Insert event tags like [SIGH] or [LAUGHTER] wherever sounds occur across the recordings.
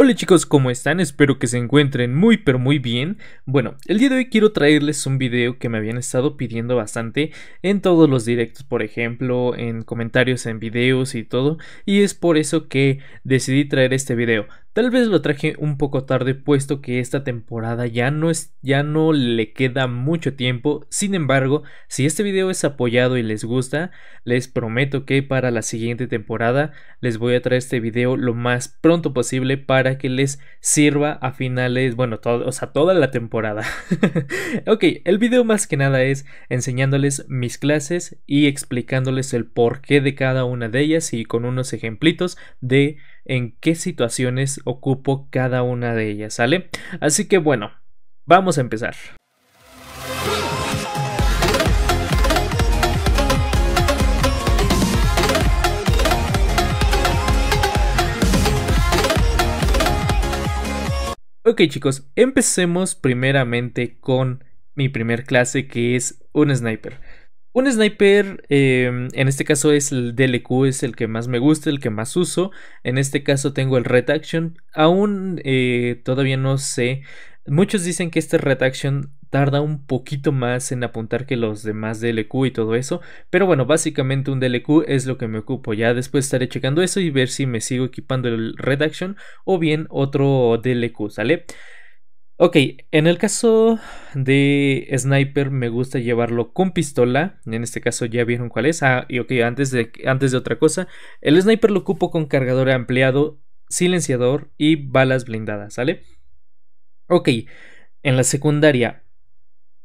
Hola chicos, ¿cómo están? Espero que se encuentren muy pero muy bien. Bueno, el día de hoy quiero traerles un video que me habían estado pidiendo bastante en todos los directos, por ejemplo, en comentarios en videos y todo, y es por eso que decidí traer este video. Tal vez lo traje un poco tarde puesto que esta temporada ya no, es, ya no le queda mucho tiempo, sin embargo, si este video es apoyado y les gusta, les prometo que para la siguiente temporada les voy a traer este video lo más pronto posible para que les sirva a finales, bueno, o sea, toda la temporada. [LAUGHS] ok, el video más que nada es enseñándoles mis clases y explicándoles el porqué de cada una de ellas y con unos ejemplitos de en qué situaciones ocupo cada una de ellas, ¿sale? Así que bueno, vamos a empezar. Ok chicos, empecemos primeramente con mi primer clase que es un sniper. Un sniper, em, en este caso es el DLQ, es el que más me gusta, el que más uso. En este caso tengo el Red Action. Aún eh, todavía no sé. Muchos dicen que este Red Action tarda un poquito más en apuntar que los demás DLQ y todo eso. Pero bueno, básicamente un DLQ es lo que me ocupo. Ya después estaré checando eso y ver si me sigo equipando el Red Action o bien otro DLQ, ¿sale? Ok, en el caso de Sniper me gusta llevarlo con pistola. En este caso ya vieron cuál es. Ah, y ok, antes de, antes de otra cosa, el Sniper lo ocupo con cargador ampliado, silenciador y balas blindadas, ¿sale? Ok, en la secundaria.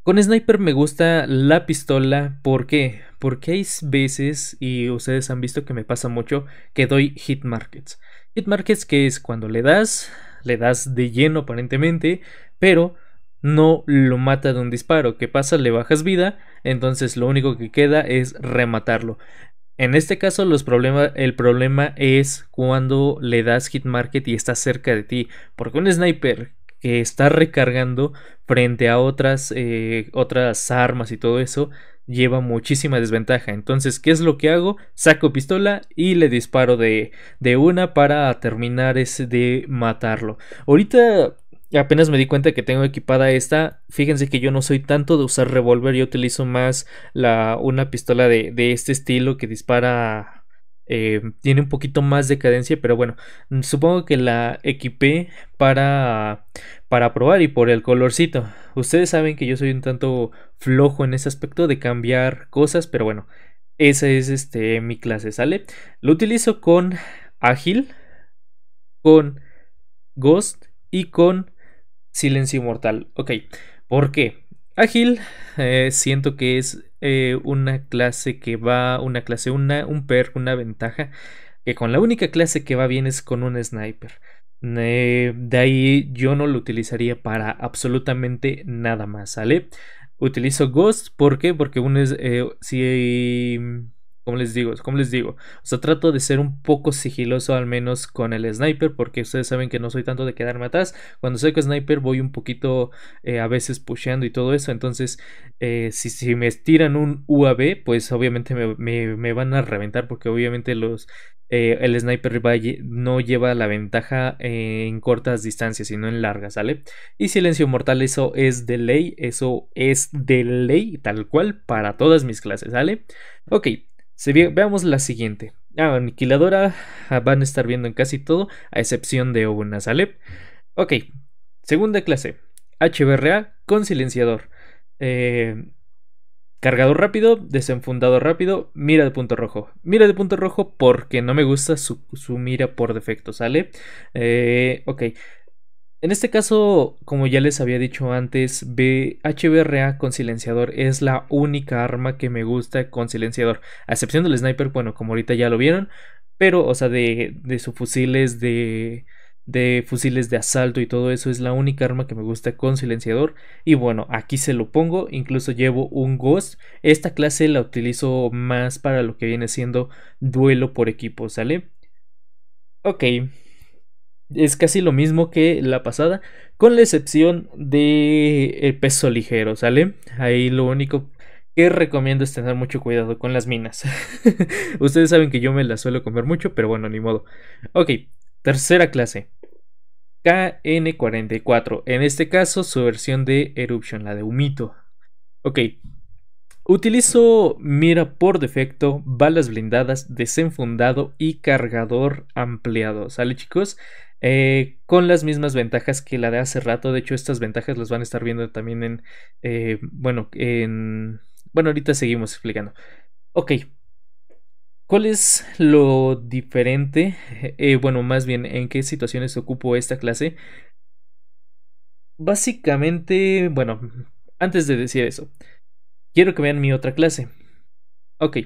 Con Sniper me gusta la pistola, ¿por qué? Porque hay veces, y ustedes han visto que me pasa mucho, que doy hit markets. Hit markets que es cuando le das le das de lleno aparentemente, pero no lo mata de un disparo. ¿Qué pasa? Le bajas vida, entonces lo único que queda es rematarlo. En este caso los el problema es cuando le das hit market y está cerca de ti, porque un sniper que está recargando frente a otras, eh, otras armas y todo eso lleva muchísima desventaja. Entonces, ¿qué es lo que hago? Saco pistola y le disparo de, de una para terminar ese de matarlo. Ahorita apenas me di cuenta que tengo equipada esta. Fíjense que yo no soy tanto de usar revólver, yo utilizo más la, una pistola de, de este estilo que dispara eh, tiene un poquito más de cadencia, pero bueno, mm, supongo que la equipé para, para probar y por el colorcito. Ustedes saben que yo soy un tanto flojo en ese aspecto de cambiar cosas, pero bueno, esa es este, mi clase, ¿sale? Lo utilizo con Ágil, con Ghost y con Silencio Inmortal. Ok, ¿por qué? Ágil, eh, siento que es eh, una clase que va, una clase, una, un perk, una ventaja, que con la única clase que va bien es con un sniper. de ahí yo no lo utilizaría para absolutamente nada más, ¿sale? Utilizo Ghost, ¿por qué? Porque un, es... Eh, si como les digo, como les digo, o sea, trato de ser un poco sigiloso al menos con el sniper, porque ustedes saben que no soy tanto de quedarme atrás. Cuando soy con sniper voy un poquito eh, a veces pusheando y todo eso, entonces eh, si, me estiran un UAV, pues obviamente me, van a reventar, porque obviamente los, eh, el sniper no lleva la ventaja en cortas distancias, sino en largas, ¿sale? Y silencio mortal, eso es de ley, eso es de ley, tal cual, para todas mis clases, ¿sale? Ok, veamos la siguiente. Ah, aniquiladora ah, van a estar viendo en casi todo, a excepción de una, Salep. Ok, segunda clase. HBRA con silenciador. Eh, cargador rápido, desenfundado rápido, mira de punto rojo. Mira de punto rojo porque no me gusta su, mira por defecto, ¿sale? Eh, ok, en este caso, como ya les había dicho antes, BHBRA con silenciador es la única arma que me gusta con silenciador. A excepción del sniper, bueno, como ahorita ya lo vieron. Pero, o sea, de, sus fusiles, de, de fusiles de asalto y todo eso es la única arma que me gusta con silenciador. Y bueno, aquí se lo pongo, incluso llevo un Ghost. Esta clase la utilizo más para lo que viene siendo duelo por equipo, ¿sale? Ok es casi lo mismo que la pasada, con la excepción de el eh, peso ligero, ¿sale? Ahí lo único que recomiendo es tener mucho cuidado con las minas. [LAUGHS] Ustedes saben que yo me las suelo comer mucho, pero bueno, ni modo. Ok, tercera clase. KN44, en este caso su versión de Eruption, la de Humito. Ok, utilizo mira por defecto, balas blindadas, desenfundado y cargador ampliado, ¿sale chicos? Eh, con las mismas ventajas que la de hace rato. De hecho, estas ventajas las van a estar viendo también en, eh, bueno, en, bueno, ahorita seguimos explicando. Ok. ¿Cuál es lo diferente? Eh, bueno, más bien, ¿en qué situaciones ocupo esta clase? Básicamente, bueno, antes de decir eso, quiero que vean mi otra clase. Ok,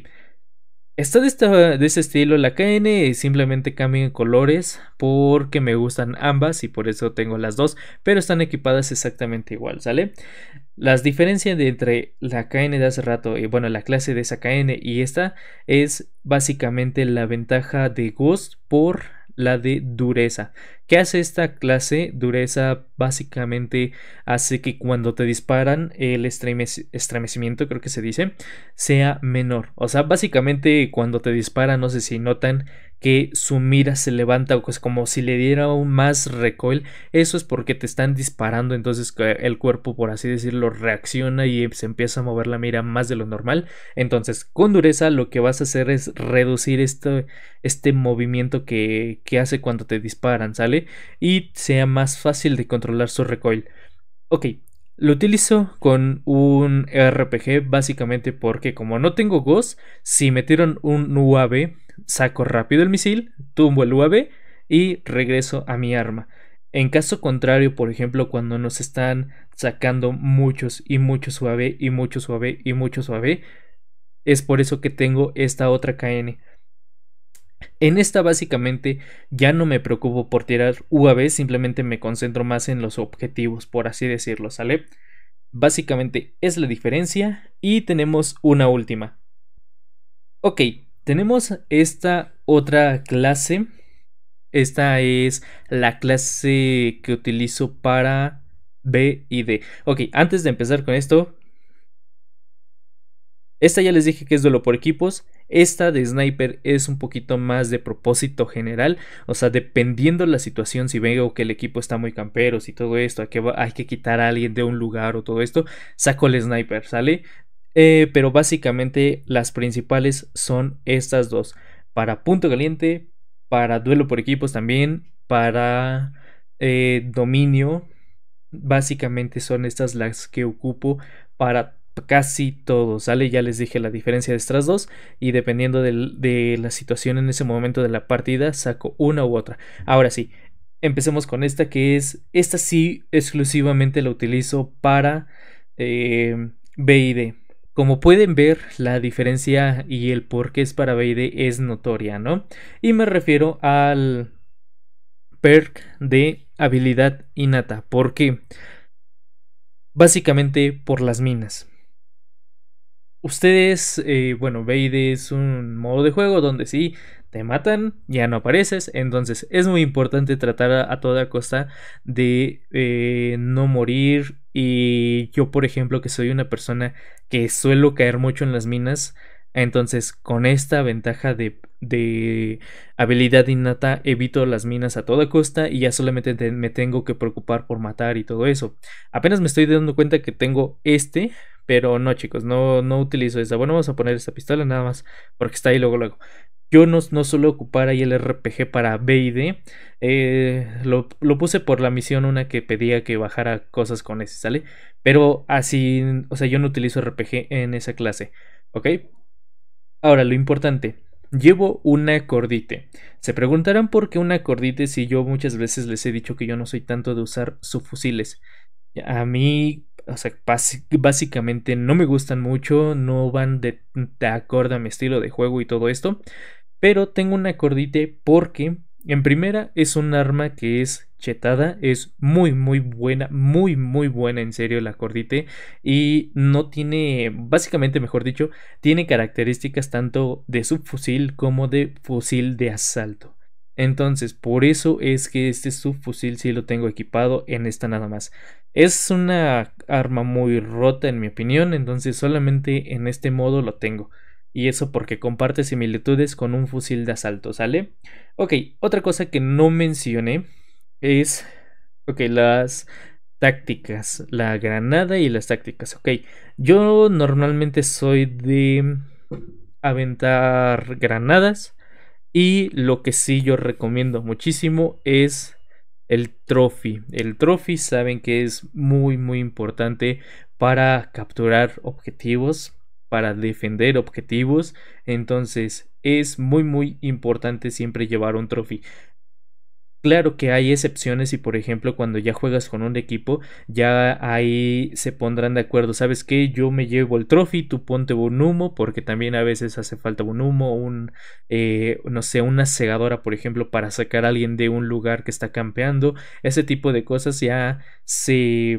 Está de, este de ese estilo la KN, simplemente cambian colores porque me gustan ambas y por eso tengo las dos, pero están equipadas exactamente igual, ¿sale? Las diferencias entre la KN de hace rato y bueno, la clase de esa KN y esta es básicamente la ventaja de Ghost por la de dureza. ¿Qué hace esta clase? Dureza básicamente hace que cuando te disparan el estremecimiento, creo que se dice, sea menor. O sea, básicamente cuando te disparan, no sé si notan, que su mira se levanta o pues como si le diera aún más recoil. Eso es porque te están disparando, entonces eh, el cuerpo, por así decirlo, reacciona y se empieza a mover la mira más de lo normal. Entonces, con dureza lo que vas a hacer es reducir este, este movimiento que, que hace cuando te disparan, ¿sale? Y sea más fácil de controlar su recoil. Ok, lo utilizo con un RPG básicamente porque como no tengo Ghost, si metieron un UAV, saco rápido el misil, tumbo el UAV y regreso a mi arma. En caso contrario, por ejemplo, cuando nos están sacando muchos y muchos UAV y muchos UAV y muchos UAV, es por eso que tengo esta otra KN. En esta básicamente ya no me preocupo por tirar UAB, simplemente me concentro más en los objetivos, por así decirlo, ¿sale? Básicamente es la diferencia y tenemos una última. Ok, tenemos esta otra clase. Esta es la clase que utilizo para B y D. Ok, antes de empezar con esto, esta ya les dije que es duelo por equipos. Esta de sniper es un poquito más de propósito general. O sea, dependiendo la situación, si veo que el equipo está muy camperos si todo esto, hay que, hay que quitar a alguien de un lugar o todo esto, saco el sniper, ¿sale? Eh, pero básicamente las principales son estas dos. Para punto caliente, para duelo por equipos también, para eh, dominio. Básicamente son estas las que ocupo para casi todos, ¿sale? Ya les dije la diferencia de estas dos y dependiendo de la situación en ese momento de la partida saco una u otra. Ahora sí, empecemos con esta que es, esta sí exclusivamente la utilizo para eh, BID. Como pueden ver, la diferencia y el por qué es para BID es notoria, ¿no? Y me refiero al perk de habilidad innata. ¿Por qué? Básicamente por las minas. Ustedes, eh, bueno, Vader es un modo de juego donde sí te matan, ya no apareces. Entonces es muy importante tratar a, toda costa de eh, no morir. Y yo, por ejemplo, que soy una persona que suelo caer mucho en las minas. Entonces, con esta ventaja de, habilidad innata, evito las minas a toda costa y ya solamente me tengo que preocupar por matar y todo eso. Apenas me estoy dando cuenta que tengo este, pero no, chicos, no, no utilizo esa. Bueno, vamos a poner esta pistola nada más porque está ahí luego, luego. Yo no, no suelo ocupar ahí el RPG para B y D. Eh, lo, lo, puse por la misión una que pedía que bajara cosas con ese, ¿sale? Pero así, o sea, yo no utilizo RPG en esa clase, ¿ok? Ahora, lo importante. Llevo una acordite. Se preguntarán por qué una cordite si yo muchas veces les he dicho que yo no soy tanto de usar subfusiles. A mí o sea, básicamente no me gustan mucho, no van de, acorde a mi estilo de juego y todo esto, pero tengo un acordite porque en primera es un arma que es chetada, es muy muy buena, muy muy buena en serio el acordite y no tiene, básicamente mejor dicho, tiene características tanto de subfusil como de fusil de asalto. Entonces, por eso es que este subfusil sí lo tengo equipado en esta nada más. Es una arma muy rota en mi opinión, entonces solamente en este modo lo tengo. Y eso porque comparte similitudes con un fusil de asalto, ¿sale? Ok, otra cosa que no mencioné es... Ok, las tácticas, la granada y las tácticas, ok. Yo normalmente soy de aventar granadas y lo que sí yo recomiendo muchísimo es el trophy. El trophy saben que es muy muy importante para capturar objetivos, para defender objetivos. Entonces es muy muy importante siempre llevar un trophy. Claro que hay excepciones y por ejemplo cuando ya juegas con un equipo ya ahí se pondrán de acuerdo, ¿sabes qué? Yo me llevo el trophy, tú ponte un humo porque también a veces hace falta un humo, un, eh, no sé, una segadora por ejemplo para sacar a alguien de un lugar que está campeando, ese tipo de cosas ya se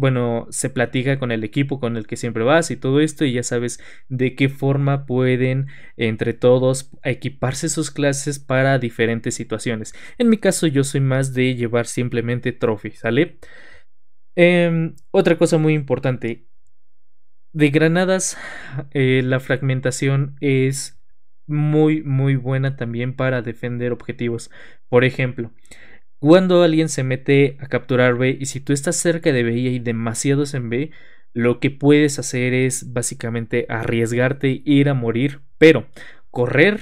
bueno, se platica con el equipo con el que siempre vas y todo esto y ya sabes de qué forma pueden entre todos equiparse sus clases para diferentes situaciones. En mi caso yo soy más de llevar simplemente trophy, ¿sale? Em, otra cosa muy importante. De granadas, eh, la fragmentación es muy, muy buena también para defender objetivos. Por ejemplo, cuando alguien se mete a capturar B y si tú estás cerca de B y hay demasiados en B, lo que puedes hacer es básicamente arriesgarte, ir a morir, pero correr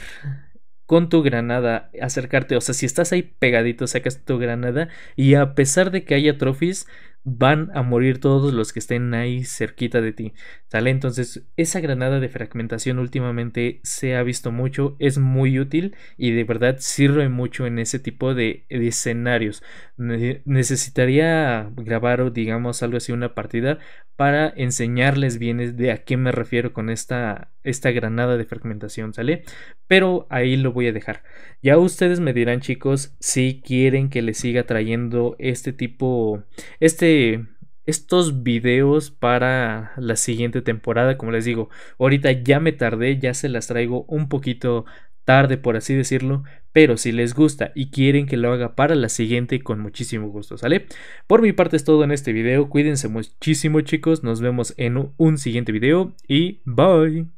con tu granada, acercarte, o sea, si estás ahí pegadito, sacas tu granada y a pesar de que haya trophies, van a morir todos los que estén ahí cerquita de ti, ¿sale? Entonces, esa granada de fragmentación últimamente se ha visto mucho, es muy útil y de verdad sirve mucho en ese tipo de, escenarios. necesitaría grabar, o digamos, algo así, una partida para enseñarles bien de a qué me refiero con esta, esta granada de fragmentación, ¿sale? Pero ahí lo voy a dejar. Ya ustedes me dirán, chicos, si quieren que les siga trayendo este tipo, este este, estos videos para la siguiente temporada, como les digo, ahorita ya me tardé, ya se las traigo un poquito tarde por así decirlo, pero si les gusta y quieren que lo haga para la siguiente con muchísimo gusto, ¿sale? Por mi parte es todo en este video, cuídense muchísimo chicos, nos vemos en un siguiente video y bye.